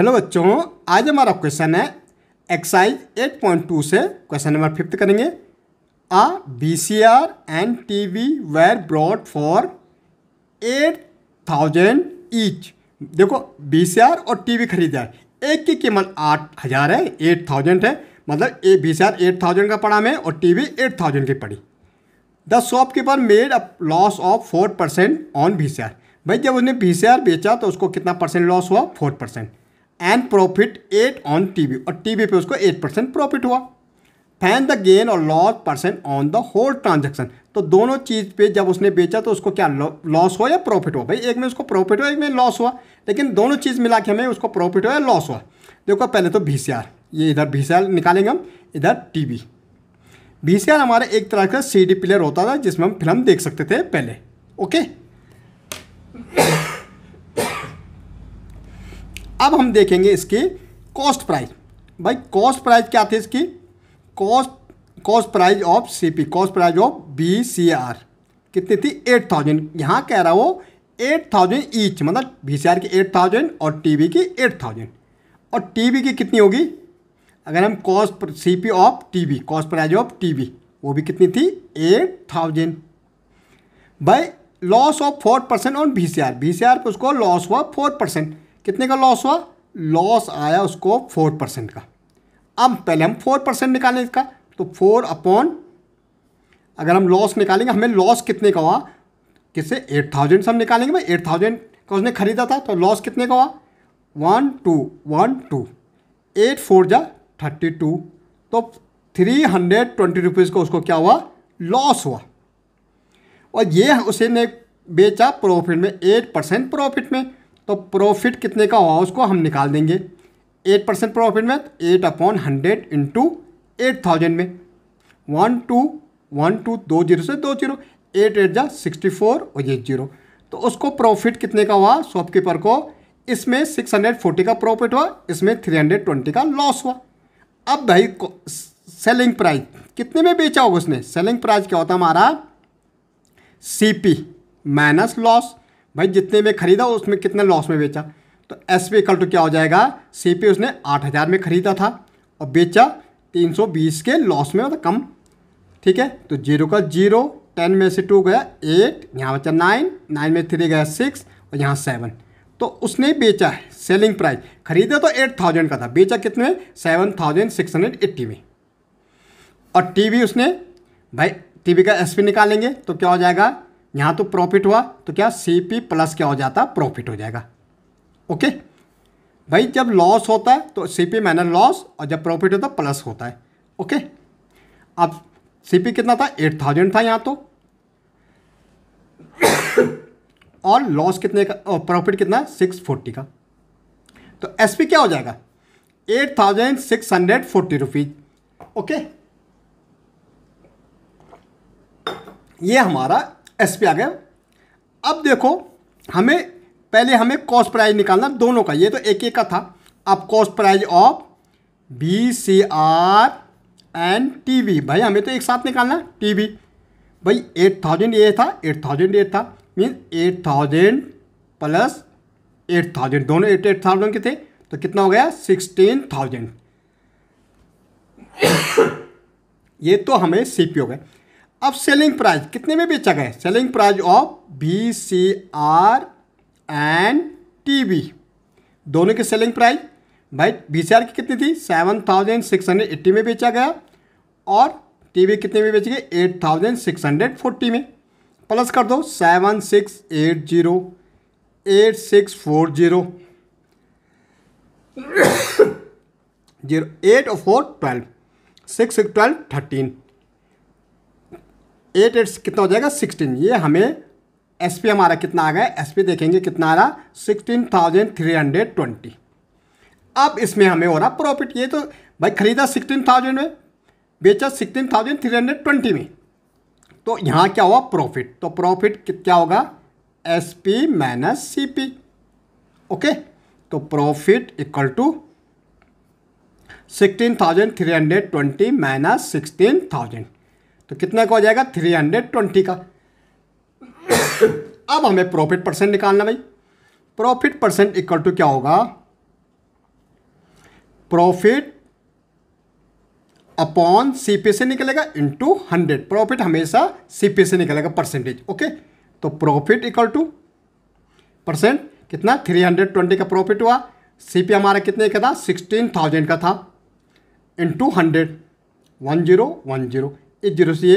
hello बच्चों आज हमारा क्वेश्चन है एक्साइज 8.2 से क्वेश्चन नंबर फिफ्थ करेंगे a B C R and T V were brought for eight thousand each देखो बी सी आर और टी वी खरीदा है एक की कीमत आठ हज़ार है एट थाउजेंड है मतलब a B C R eight thousand का पड़ा मैं और टी वी एट थाउजेंड की पड़ी the shopkeeper made a loss of four percent on B C R भाई जब उसने बी सी आर बेचा तो उसको कितना परसेंट लॉस हुआ four percent and profit eight on TV और टीवी पे उसको एट परसेंट प्रॉफिट हुआ फैन द गेन और loss percent on the whole transaction तो दोनों चीज़ पे जब उसने बेचा तो उसको क्या लॉस हुआ या प्रॉफिट हुआ भाई एक में उसको प्रॉफिट हुआ एक में लॉस हुआ लेकिन दोनों चीज़ मिला के हमें उसको प्रॉफिट हुआ या लॉस हुआ देखो पहले तो भीसीआर ये इधर भीसीआर निकालेंगे हम इधर टी वी आर हमारा एक तरह का सी डी प्लेयर होता था जिसमें हम फिल्म देख सकते थे पहले ओके अब हम देखेंगे इसके कॉस्ट प्राइस भाई कॉस्ट प्राइस क्या थे इसकी cost cost price of C P cost price of B C R कितनी थी एट थाउजेंड यहाँ कह रहा वो एट थाउजेंड ईच मतलब बी सी आर की एट थाउजेंड और टी वी की एट थाउजेंड और टी वी की कितनी होगी अगर हम cost C P of T V cost price of T V वो भी कितनी थी एट थाउजेंड भाई loss of four percent on B C R B C R पर उसको लॉस हुआ फोर परसेंट कितने का लॉस हुआ लॉस आया उसको फोर परसेंट का अब पहले हम फोर परसेंट निकालें इसका तो फोर अपॉन अगर हम लॉस निकालेंगे हमें लॉस कितने का हुआ किससे एट थाउजेंड से हम निकालेंगे भाई एट थाउजेंड का उसने खरीदा था तो लॉस कितने का हुआ one two one two eight four जा थर्टी टू तो थ्री हंड्रेड ट्वेंटी रुपीज़ का उसको क्या हुआ लॉस हुआ और ये उसे ने बेचा प्रॉफिट में एट परसेंट प्रॉफिट में तो प्रॉफिट कितने का हुआ उसको हम निकाल देंगे एट परसेंट प्रॉफिट में eight upon hundred into eight thousand में वन टू वन टू दो जीरो से दो जीरो एट एट जा सिक्सटी फोर और ये जीरो तो उसको प्रॉफिट कितने का हुआ शॉपकीपर को इसमें सिक्स हंड्रेड फोर्टी का प्रॉफिट हुआ इसमें थ्री हंड्रेड ट्वेंटी का लॉस हुआ अब भाई सेलिंग प्राइस कितने में बेचा होगा उसने सेलिंग प्राइस क्या होता हमारा सी पी माइनस लॉस भाई जितने में ख़रीदा उसमें कितना लॉस में बेचा तो एस पी कल टू क्या हो जाएगा सी पी उसने आठ हज़ार में ख़रीदा था और बेचा तीन सौ बीस के लॉस में मतलब कम ठीक है तो जीरो का जीरो टेन में से टू गया एट यहाँ बचा नाइन नाइन में थ्री गया सिक्स और यहाँ सेवन तो उसने बेचा है सेलिंग प्राइस खरीदा तो एट थाउजेंड का था बेचा कितने में seven thousand six hundred eighty में और टीवी उसने भाई टीवी का एस पी निकालेंगे तो क्या हो जाएगा यहाँ तो प्रॉफिट हुआ तो क्या सी पी प्लस क्या हो जाता प्रॉफिट हो जाएगा ओके भाई जब लॉस होता है तो सी पी माइनस लॉस और जब प्रॉफिट होता है प्लस होता है ओके अब सी पी कितना था एट थाउजेंड था यहाँ तो और लॉस कितने का प्रॉफिट कितना सिक्स फोर्टी का तो एस पी क्या हो जाएगा eight thousand six hundred forty rupees okay ये हमारा एस पे आ गया अब देखो हमें पहले हमें कॉस्ट प्राइज निकालना दोनों का ये तो एक एक का था अब cost price of B C R and T V भाई हमें तो एक साथ निकालना टी वी भाई एट थाउजेंड ये था एट थाउजेंड ये था mean eight thousand plus eight thousand दोनों एट एट थाउजेंड के थे तो कितना हो गया सिक्सटीन थाउजेंड ये तो हमें सी पी हो गए अब सेलिंग प्राइस कितने में बेचा गया selling price of B C R and T V दोनों की सेलिंग प्राइस भाई बी सी आर की कितनी थी seven thousand six hundred eighty में बेचा गया और टी बी कितने में बेची गई eight thousand six hundred forty में प्लस कर दो seven six eight zero eight six four zero zero eight और four twelve six six twelve thirteen eight eight कितना हो जाएगा सिक्सटीन ये हमें एस पी हमारा कितना आ गया एस पी देखेंगे कितना आ रहा sixteen thousand three hundred twenty अब इसमें हमें हो रहा प्रॉफिट ये तो भाई ख़रीदा सिक्सटीन थाउजेंड में बेचा sixteen thousand three hundred twenty में तो यहाँ क्या हुआ प्रॉफिट तो प्रॉफिट क्या होगा S P minus C P okay तो profit equal to sixteen thousand three hundred twenty minus sixteen thousand तो कितने का हो जाएगा थ्री हंड्रेड ट्वेंटी का अब हमें प्रॉफिट परसेंट निकालना भाई प्रॉफिट परसेंट इक्वल टू क्या होगा प्रॉफिट अपॉन सीपी से निकलेगा इनटू हंड्रेड प्रॉफिट हमेशा सीपी से निकलेगा परसेंटेज ओके तो प्रॉफिट इक्वल टू परसेंट कितना थ्री हंड्रेड ट्वेंटी का प्रॉफिट हुआ सीपी हमारा कितने का था सिक्सटीन थाउजेंड का था into hundred one zero one zero एक जीरो से ये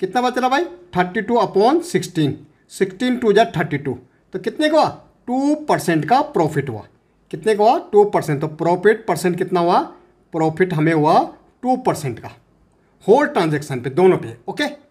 कितना बच रहा भाई thirty two upon sixteen sixteen two जै थर्टी टू तो कितने का हुआ टू परसेंट का प्रॉफिट हुआ कितने का हुआ टू परसेंट तो प्रॉफिट परसेंट कितना हुआ प्रॉफिट हमें हुआ टू परसेंट का होल ट्रांजेक्शन पे दोनों पे ओके